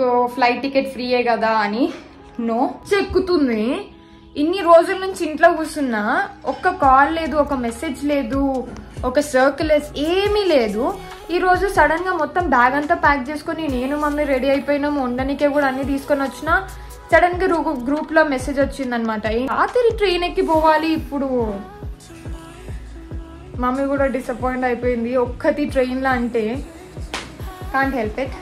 మీకు flight ticket ఫ్రీయే కదా అని నో చెక్కుతుంది ఇన్ని రోజుల నుంచి ఇంట్లో కూర్చున్నా ఒక్క కాల్ లేదు ఒక మెసేజ్ లేదు ఒక సర్క్యులర్స్ ఏమీ లేదు ఈ రోజు సడన్ గా మొత్తం బ్యాగ్ అంతా ప్యాక్ చేసుకుని నేను మమ్మీ రెడీ అయిపోయినాము ఉండనికే కూడా అన్ని తీసుకొని వచ్చిన సడన్ గా గ్రూప్ లో మెసేజ్ వచ్చిందనమాట రాత్రి ట్రైన్ ఎక్కి పోవాలి ఇప్పుడు మమ్మీ కూడా డిసప్పాయింట్ అయిపోయింది ఒక్కటి ట్రైన్లో అంటే can't help it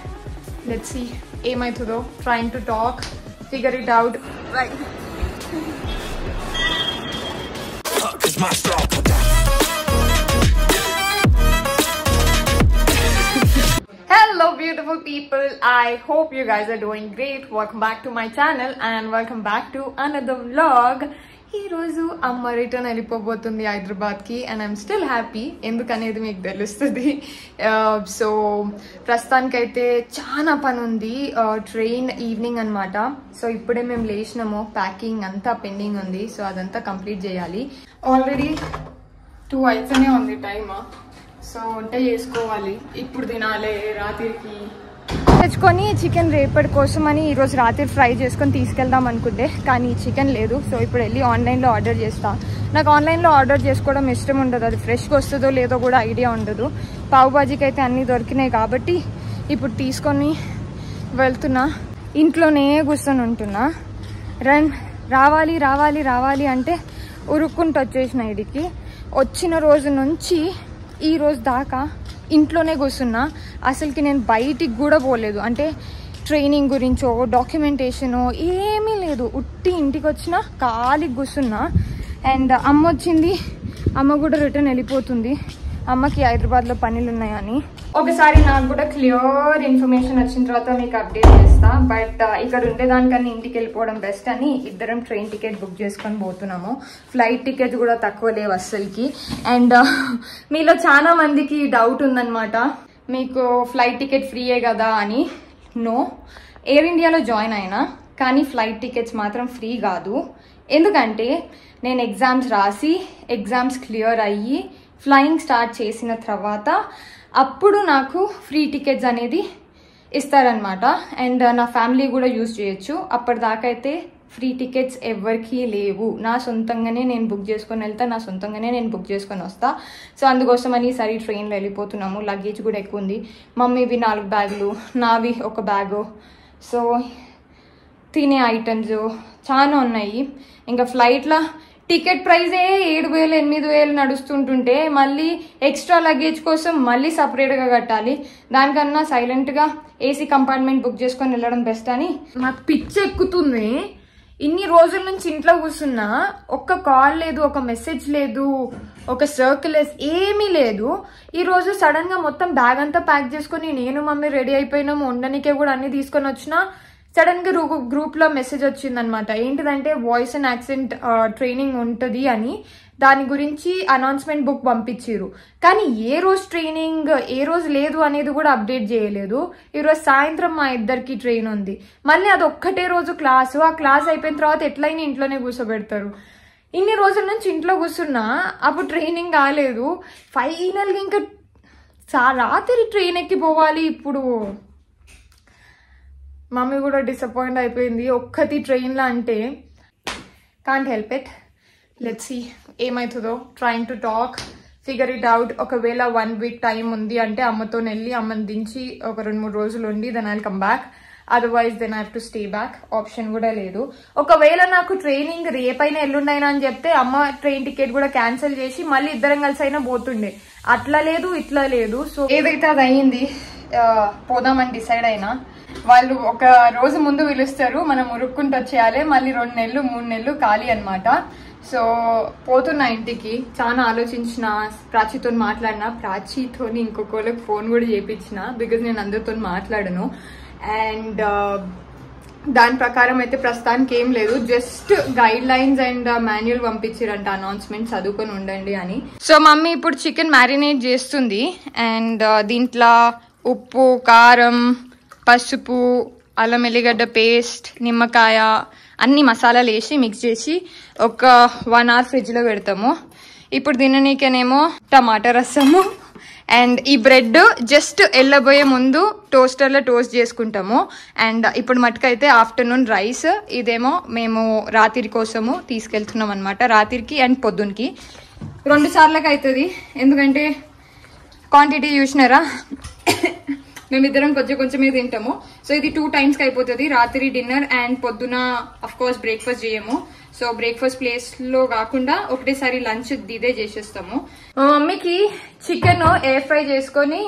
let see ఏమవుతుందో train to talk figure it out right hello beautiful people i hope you guys are doing great welcome back to my channel and welcome back to another vlog ఈరోజు అమ్మ return వెళ్ళిపోబోతుంది హైదరాబాద్కి and I'm still happy ఎందుకనేది మీకు తెలుస్తుంది so uh, ప్రస్తుతానికైతే చాలా పని ఉంది ట్రైన్ uh, ఈవినింగ్ అనమాట సో ఇప్పుడే మేము లేచినాము ప్యాకింగ్ అంతా పెండింగ్ ఉంది సో అదంతా కంప్లీట్ చేయాలి ఆల్రెడీ టూ అయితేనే ఉంది టైమ్ సో వంట చేసుకోవాలి ఇప్పుడు తినాలి రాత్రికి తెచ్చుకొని చికెన్ రేపటి కోసం అని ఈరోజు రాత్రి ఫ్రై చేసుకొని తీసుకెళ్దాం అనుకుంటే కానీ చికెన్ లేదు సో ఇప్పుడు వెళ్ళి ఆన్లైన్లో ఆర్డర్ చేస్తాను నాకు ఆన్లైన్లో ఆర్డర్ చేసుకోవడం ఇష్టం ఉండదు అది ఫ్రెష్గా వస్తుందో లేదో కూడా ఐడియా ఉండదు పావు బాజీకి అయితే అన్నీ దొరికినాయి కాబట్టి ఇప్పుడు తీసుకొని వెళ్తున్నా ఇంట్లోనే కూర్చొని ఉంటున్నా రన్ రావాలి రావాలి రావాలి అంటే ఉరుక్కుంటూ వచ్చేసిన ఇడికి వచ్చిన రోజు నుంచి ఈరోజు దాకా ఇంట్లోనే కూర్చున్నా అసలుకి నేను బయటికి కూడా పోలేదు అంటే ట్రైనింగ్ గురించో డాక్యుమెంటేషనో ఏమీ లేదు ఉట్టి ఇంటికి వచ్చిన ఖాళీ కూర్చున్నా అండ్ అమ్మ వచ్చింది అమ్మ కూడా రిటర్న్ వెళ్ళిపోతుంది అమ్మకి హైదరాబాద్లో పనులు ఉన్నాయని ఒకసారి నాకు కూడా క్లియర్ ఇన్ఫర్మేషన్ వచ్చిన తర్వాత మీకు అప్డేట్ చేస్తా బట్ ఇక్కడ ఉండేదానికన్నా ఇంటికి వెళ్ళిపోవడం బెస్ట్ అని ఇద్దరం ట్రైన్ టికెట్ బుక్ చేసుకొని పోతున్నాము ఫ్లైట్ టికెట్ కూడా తక్కువ లేవు అస్సలకి అండ్ మీలో చాలా మందికి డౌట్ ఉందనమాట మీకు ఫ్లైట్ టికెట్ ఫ్రీయే కదా అని నో ఎయిర్ ఇండియాలో జాయిన్ అయినా కానీ ఫ్లైట్ టికెట్స్ మాత్రం ఫ్రీ కాదు ఎందుకంటే నేను ఎగ్జామ్స్ రాసి ఎగ్జామ్స్ క్లియర్ అయ్యి ఫ్లయింగ్ స్టార్ట్ చేసిన తర్వాత అప్పుడు నాకు ఫ్రీ టికెట్స్ అనేది ఇస్తారనమాట అండ్ నా ఫ్యామిలీ కూడా యూజ్ చేయొచ్చు అప్పటిదాకైతే ఫ్రీ టికెట్స్ ఎవరికీ లేవు నా సొంతంగానే నేను బుక్ చేసుకొని వెళ్తా నా సొంతంగానే నేను బుక్ చేసుకొని వస్తా సో అందుకోసమని సరి ట్రైన్లో వెళ్ళిపోతున్నాము లగేజ్ కూడా ఎక్కువ ఉంది మమ్మీవి నాలుగు బ్యాగులు నావి ఒక బ్యాగు సో తినే ఐటమ్స్ చాలా ఉన్నాయి ఇంకా ఫ్లైట్లో టికెట్ ప్రైజే ఏడు వేలు ఎనిమిది వేలు నడుస్తుంటుంటే మళ్ళీ ఎక్స్ట్రా లగేజ్ కోసం మళ్ళీ సపరేట్గా కట్టాలి దానికన్నా సైలెంట్గా ఏసీ కంపార్ట్మెంట్ బుక్ చేసుకొని వెళ్ళడం బెస్ట్ అని నాకు పిచ్చి ఎక్కుతుంది ఇన్ని రోజుల నుంచి ఇంట్లో కూర్చున్నా ఒక్క కాల్ లేదు ఒక మెసేజ్ లేదు ఒక సర్క్యులర్స్ ఏమీ లేదు ఈరోజు సడన్గా మొత్తం బ్యాగ్ అంతా ప్యాక్ చేసుకొని నేను మమ్మీ రెడీ అయిపోయినాము ఉండనికే కూడా అన్ని తీసుకొని వచ్చినా సడన్గా గ్రూప్ గ్రూప్లో మెసేజ్ వచ్చింది అనమాట ఏంటిదంటే వాయిస్ అండ్ యాక్సెంట్ ట్రైనింగ్ ఉంటుంది అని దాని గురించి అనౌన్స్మెంట్ బుక్ పంపించారు కానీ ఏ రోజు ట్రైనింగ్ ఏ రోజు లేదు అనేది కూడా అప్డేట్ చేయలేదు ఈరోజు సాయంత్రం మా ఇద్దరికి ట్రైన్ ఉంది మళ్ళీ అది ఒక్కటే రోజు క్లాసు ఆ క్లాస్ అయిపోయిన తర్వాత ఎట్లయినా ఇంట్లోనే కూర్చోబెడతారు ఇన్ని రోజుల నుంచి ఇంట్లో కూర్చున్నా అప్పుడు ట్రైనింగ్ కాలేదు ఫైనల్గా ఇంకా రాత్రి ట్రైన్ ఎక్కిపోవాలి ఇప్పుడు మమ్మీ కూడా డిసప్పాయింట్ అయిపోయింది ఒక్కటి ట్రైన్లో అంటే కాంట్ హెల్ప్ ఇట్ లెట్స్ ఏమవుతుందో train to talk figure it out ఒకవేళ వన్ వీక్ టైం ఉంది అంటే అమ్మతో వెళ్ళి అమ్మని దించి ఒక రెండు మూడు రోజులు ఉండి then I come back otherwise then I to stay back option కూడా లేదు ఒకవేళ నాకు ట్రైనింగ్ రేపైనా ఎల్లుండైనా అని చెప్తే అమ్మ ట్రైన్ టికెట్ కూడా క్యాన్సిల్ చేసి మళ్ళీ ఇద్దరం కలిసి అయినా పోతుండే అట్లా లేదు ఇట్లా లేదు సో ఏదైతే అది అయింది పోదామని డిసైడ్ అయినా వాళ్ళు ఒక రోజు ముందు పిలుస్తారు మనం ఉరుక్కుంటూ వచ్చేయాలి మళ్ళీ రెండు నెలలు మూడు నెలలు ఖాళీ అనమాట సో పోతున్నా ఇంటికి చాలా ఆలోచించిన ప్రాచీతో మాట్లాడిన ప్రాచీతో ఇంకొకళ్ళకి ఫోన్ కూడా చేయించిన బికాజ్ నేను అందరితో మాట్లాడను అండ్ దాని ప్రకారం అయితే ప్రస్తుతానికి ఏం లేదు just guidelines and manual పంపించారంట అనౌన్స్మెంట్ చదువుకొని ఉండండి అని సో మమ్మీ ఇప్పుడు చికెన్ మ్యారినేట్ చేస్తుంది అండ్ దీంట్లో ఉప్పు కారం పసుపు అల్లం ఎల్లిగడ్డ పేస్ట్ నిమ్మకాయ అన్ని మసాలాలు వేసి మిక్స్ చేసి ఒక వన్ అవర్ ఫ్రిడ్జ్లో పెడతాము ఇప్పుడు తిననీకనేమో టమాటా రసము అండ్ ఈ బ్రెడ్ జస్ట్ వెళ్ళబోయే ముందు టోస్టర్లో టోస్ట్ చేసుకుంటాము అండ్ ఇప్పుడు మటుకైతే ఆఫ్టర్నూన్ రైస్ ఇదేమో మేము రాత్రి కోసము తీసుకెళ్తున్నాం అనమాట రాత్రికి అండ్ పొద్దునకి రెండు సార్లకు అవుతుంది ఎందుకంటే క్వాంటిటీ చూసినారా మేమిద్దరం కొంచెం కొంచెమే తింటాము సో ఇది టూ టైమ్స్కి అయిపోతుంది రాత్రి డిన్నర్ అండ్ పొద్దున కోర్స్ బ్రేక్ఫాస్ట్ చేయము సో బ్రేక్ఫాస్ట్ ప్లేస్లో కాకుండా ఒకటేసారి లంచ్ ఇదే చేసేస్తాము మా మమ్మీకి చికెన్ ఎయిర్ ఫ్రై చేసుకొని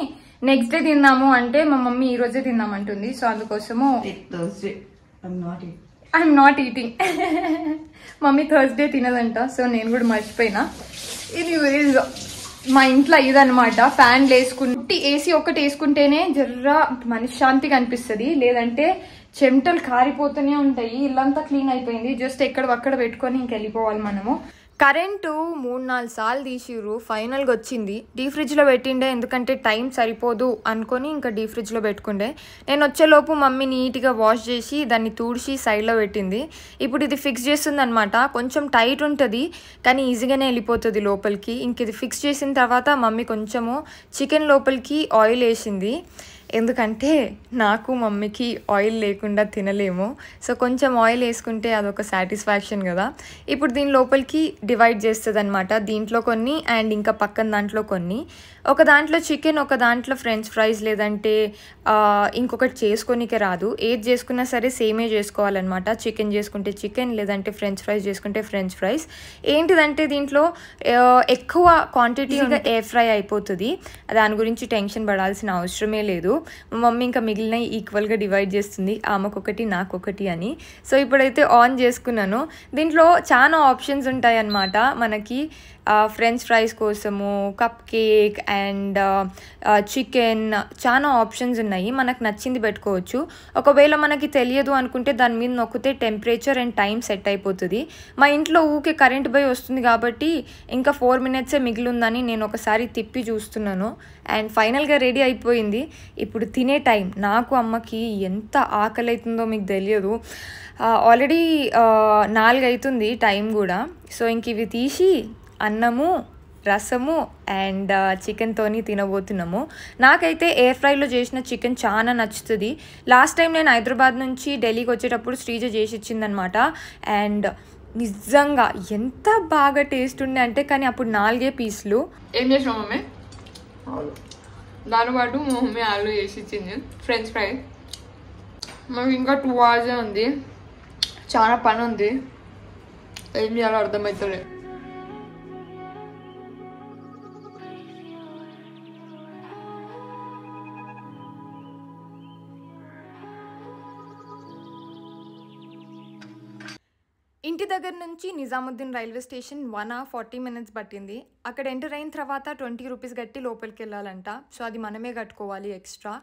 నెక్స్ట్ డే తిందాము అంటే మా మమ్మీ ఈ రోజే తిందామంటుంది సో అందుకోసము I'm not eating mummy Thursday తినదంట సో నేను కూడా మర్చిపోయినా ఇది ఊరేజ్ మా ఇంట్లో ఇదనమాట ఫ్యాన్ వేసుకుంటే ఏసీ ఒక్కటి వేసుకుంటేనే జర్ర మనశ్శాంతిగా అనిపిస్తుంది లేదంటే చెమటలు కారిపోతూనే ఉంటాయి ఇల్లంతా క్లీన్ అయిపోయింది జస్ట్ ఎక్కడ ఒక్కడ పెట్టుకొని ఇంకెళ్ళిపోవాలి మనము కరెంటు మూడు నాలుగు సార్లు తీసిర్రు ఫైనల్గా వచ్చింది డీ ఫ్రిడ్జ్లో పెట్టిండే ఎందుకంటే టైం సరిపోదు అనుకొని ఇంకా డీ ఫ్రిడ్జ్లో పెట్టుకుండే నేను వచ్చేలోపు మమ్మీ నీట్గా వాష్ చేసి దాన్ని తుడిచి సైడ్లో పెట్టింది ఇప్పుడు ఇది ఫిక్స్ చేస్తుంది అనమాట కొంచెం టైట్ ఉంటుంది కానీ ఈజీగానే వెళ్ళిపోతుంది లోపలికి ఇంక ఇది ఫిక్స్ చేసిన తర్వాత మమ్మీ కొంచెము చికెన్ లోపలికి ఆయిల్ వేసింది ఎందుకంటే నాకు మమ్మీకి ఆయిల్ లేకుండా తినలేము సో కొంచెం ఆయిల్ వేసుకుంటే అదొక సాటిస్ఫాక్షన్ కదా ఇప్పుడు దీని లోపలికి డివైడ్ చేస్తుంది అనమాట దీంట్లో కొన్ని అండ్ ఇంకా పక్కన దాంట్లో కొన్ని ఒక దాంట్లో చికెన్ ఒక దాంట్లో ఫ్రెంచ్ ఫ్రైస్ లేదంటే ఇంకొకటి చేసుకోనికే రాదు ఏది చేసుకున్నా సరే సేమే చేసుకోవాలన్నమాట చికెన్ చేసుకుంటే చికెన్ లేదంటే ఫ్రెంచ్ ఫ్రైస్ చేసుకుంటే ఫ్రెంచ్ ఫ్రైస్ ఏంటిదంటే దీంట్లో ఎక్కువ క్వాంటిటీగా ఎయిర్ ఫ్రై అయిపోతుంది దాని గురించి టెన్షన్ పడాల్సిన అవసరమే లేదు మా మమ్మీ ఇంకా మిగిలిన ఈక్వల్గా డివైడ్ చేస్తుంది ఆమెకొకటి నాకొకటి అని సో ఇప్పుడైతే ఆన్ చేసుకున్నాను దీంట్లో చాలా ఆప్షన్స్ ఉంటాయి అన్నమాట మనకి ఫ్రెంచ్ ఫ్రైస్ కోసము కప్ కేక్ అండ్ చికెన్ చాలా ఆప్షన్స్ ఉన్నాయి మనకు నచ్చింది పెట్టుకోవచ్చు ఒకవేళ మనకి తెలియదు అనుకుంటే దాని మీద నొక్కితే టెంపరేచర్ అండ్ టైం సెట్ అయిపోతుంది మా ఇంట్లో ఊకే కరెంట్ పోయి వస్తుంది కాబట్టి ఇంకా ఫోర్ మినిట్సే మిగిలిందని నేను ఒకసారి తిప్పి చూస్తున్నాను అండ్ ఫైనల్గా రెడీ అయిపోయింది ఇప్పుడు తినే టైం నాకు అమ్మకి ఎంత ఆకలి అవుతుందో మీకు తెలియదు ఆల్రెడీ నాలుగు అవుతుంది టైం కూడా సో ఇంక ఇవి తీసి అన్నము రసము అండ్ చికెన్తోని తినబోతున్నాము నాకైతే ఎయిర్ ఫ్రైలో చేసిన చికెన్ చాలా నచ్చుతుంది లాస్ట్ టైం నేను హైదరాబాద్ నుంచి ఢిల్లీకి వచ్చేటప్పుడు శ్రీజ చేసి ఇచ్చిందనమాట అండ్ నిజంగా ఎంత బాగా టేస్ట్ ఉండే అంటే కానీ అప్పుడు నాలుగే పీసులు ఏం చేసినావు మమ్మీ దాని పాటు మా మమ్మీ ఆలు చేసి ఇచ్చింది ఫ్రెంచ్ ఫ్రై మాకు ఇంకా టూ అవర్సే ఉంది చాలా పని ఉంది ఏం చేయాలో అర్థమవుతుంది ఇంటి దగ్గర నుంచి Nizamuddin railway station one hour forty minutes పట్టింది అక్కడ ఎంటర్ అయిన తర్వాత ట్వంటీ రూపీస్ కట్టి లోపలికి వెళ్ళాలంట సో అది మనమే కట్టుకోవాలి ఎక్స్ట్రా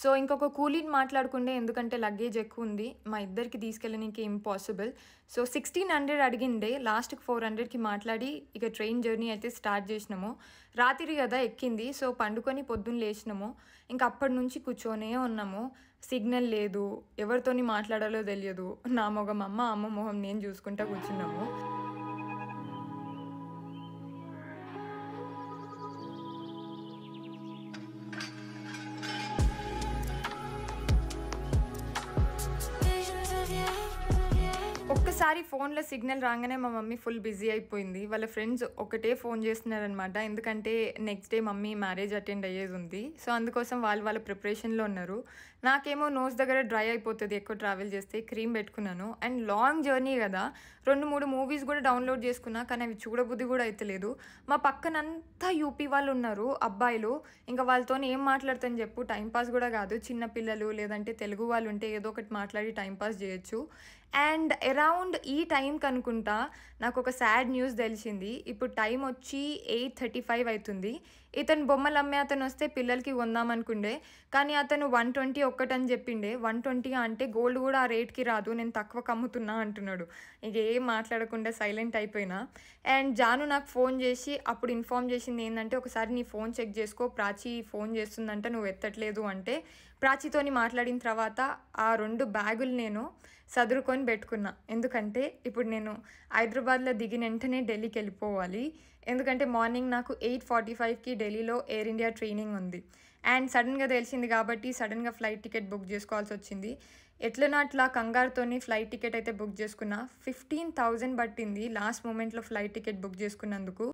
సో ఇంకొక కూలీని మాట్లాడుకుండే ఎందుకంటే లగేజ్ ఎక్కువ ఉంది మా ఇద్దరికి తీసుకెళ్ళడానికి ఇంపాసిబుల్ సో సిక్స్టీన్ హండ్రెడ్ అడిగిందే లాస్ట్కి ఫోర్ హండ్రెడ్కి మాట్లాడి ఇక ట్రైన్ జర్నీ అయితే స్టార్ట్ చేసినాము రాత్రి కదా ఎక్కింది సో పండుకొని పొద్దున్న లేచినాము ఇంక అప్పటి నుంచి కూర్చొనే ఉన్నాము సిగ్నల్ లేదు ఎవరితోని మాట్లాడాలో తెలియదు నా మొగ అమ్మ అమ్మ మొహం నేను చూసుకుంటా కూర్చున్నాము ఫోన్లో సిగ్నల్ రాగానే మా మమ్మీ ఫుల్ బిజీ అయిపోయింది వాళ్ళ ఫ్రెండ్స్ ఒకటే ఫోన్ చేస్తున్నారనమాట ఎందుకంటే next day mummy marriage attend అయ్యేది ఉంది సో అందుకోసం వాళ్ళు వాళ్ళ ప్రిపరేషన్లో ఉన్నారు నాకేమో నోస్ దగ్గర డ్రై అయిపోతుంది ఎక్కువ ట్రావెల్ చేస్తే క్రీమ్ పెట్టుకున్నాను అండ్ లాంగ్ జర్నీ కదా రెండు మూడు మూవీస్ కూడా డౌన్లోడ్ చేసుకున్నా కానీ అవి చూడబుద్ధి కూడా అయితలేదు మా పక్కనంతా యూపీ వాళ్ళు ఉన్నారు అబ్బాయిలు ఇంకా వాళ్ళతో ఏం మాట్లాడతాను చెప్పు టైంపాస్ కూడా కాదు చిన్న పిల్లలు లేదంటే తెలుగు వాళ్ళు ఉంటే ఏదో ఒకటి మాట్లాడి టైంపాస్ చేయొచ్చు అండ్ అరౌండ్ ఈ టైంకి అనుకుంటా నాకు ఒక సాడ్ న్యూస్ తెలిసింది ఇప్పుడు టైం వచ్చి ఎయిట్ థర్టీ ఫైవ్ అవుతుంది ఇతను బొమ్మలు అమ్మే అతను వస్తే పిల్లలకి కొందామనుకుండే కానీ అతను వన్ ట్వంటీ ఒక్కటని చెప్పిండే వన్ ట్వంటీ అంటే గోల్డ్ కూడా ఆ రేట్కి రాదు నేను తక్కువ కమ్ముతున్నా అంటున్నాడు ఇక ఏం మాట్లాడకుండా సైలెంట్ అయిపోయినా అండ్ జాను నాకు ఫోన్ చేసి అప్పుడు ఇన్ఫామ్ చేసింది ఏంటంటే ఒకసారి నీ ఫోన్ చెక్ చేసుకో ప్రాచి ఫోన్ చేస్తుందంటే నువ్వు ఎత్తట్లేదు అంటే ప్రాచితోని మాట్లాడిన తర్వాత ఆ రెండు బ్యాగులు నేను సదురుకొని పెట్టుకున్నా ఎందుకంటే ఇప్పుడు నేను హైదరాబాద్లో దిగిన వెంటనే ఢిల్లీకి వెళ్ళిపోవాలి ఎందుకంటే మార్నింగ్ నాకు ఎయిట్ ఫార్టీ ఫైవ్కి ఢిల్లీలో ఎయిర్ ఇండియా ట్రైనింగ్ ఉంది అండ్ సడన్గా తెలిసింది కాబట్టి సడన్గా ఫ్లైట్ టికెట్ బుక్ చేసుకోవాల్సి వచ్చింది ఎట్లనో అట్లా కంగారుతోని ఫ్లైట్ టికెట్ అయితే బుక్ చేసుకున్నా ఫిఫ్టీన్ థౌజండ్ పట్టింది లాస్ట్ మూమెంట్లో ఫ్లైట్ టికెట్ బుక్ చేసుకున్నందుకు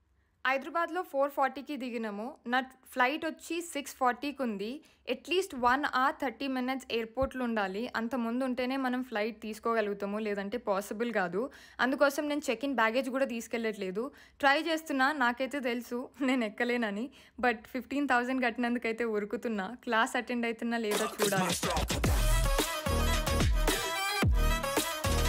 హైదరాబాద్లో ఫోర్ ఫార్టీకి దిగినాము నా ఫ్లైట్ వచ్చి సిక్స్ ఫార్టీకి ఉంది at least one hour thirty minutes ఎయిర్పోర్ట్లో ఉండాలి అంత ముందు ఉంటేనే మనం ఫ్లైట్ తీసుకోగలుగుతాము లేదంటే పాసిబుల్ కాదు అందుకోసం నేను చెక్ ఇన్ బ్యాగేజ్ కూడా తీసుకెళ్ళట్లేదు ట్రై చేస్తున్నా నాకైతే తెలుసు నేను ఎక్కలేనని బట్ ఫిఫ్టీన్ థౌజండ్ కట్టినందుకైతే ఉరుకుతున్నా క్లాస్ అటెండ్ అవుతున్నా లేదా చూడాలి